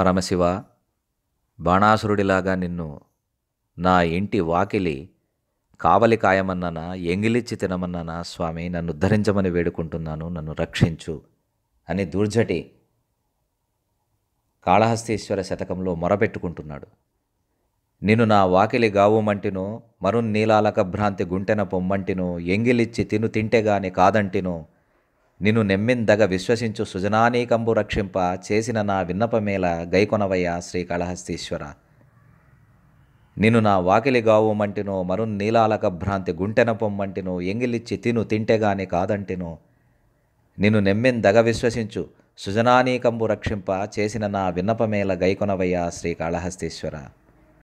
పరమశివ బాణాసురుడిలాగా నిన్ను నా ఇంటి వాకిలి కావలి కాయమన్నా ఎంగిలిచ్చి తినమన్ననా స్వామి నన్ను ఉద్ధరించమని వేడుకుంటున్నాను నన్ను రక్షించు అని దూర్జటి కాళహస్తీశ్వర శతకంలో మొరపెట్టుకుంటున్నాడు నిన్ను నా వాకిలి గావుమంటినో మరున్ నీలాలక భ్రాంతి గుంటెన పొమ్మంటినో ఎంగిలిచ్చి తిను తింటేగాని కాదంటినో నిన్ను నెమ్మిందగ విశ్వసించు కంబు రక్షింప చేసిన నా విన్నపమేల గైకొనవయ్య శ్రీకాళహస్తీశ్వర నిన్ను నా వాకిలి గావు మంటినో మరున్ నీలాలక భ్రాంతి గుంటెన పొమ్మంటిను ఎంగిలిచ్చి తిను తింటేగాని కాదంటినో నిన్ను నెమ్మిందగ విశ్వసించు కంబు రక్షింప చేసిన నా విన్నపమేల గైకొనవయ్య శ్రీకాళహస్తీశ్వర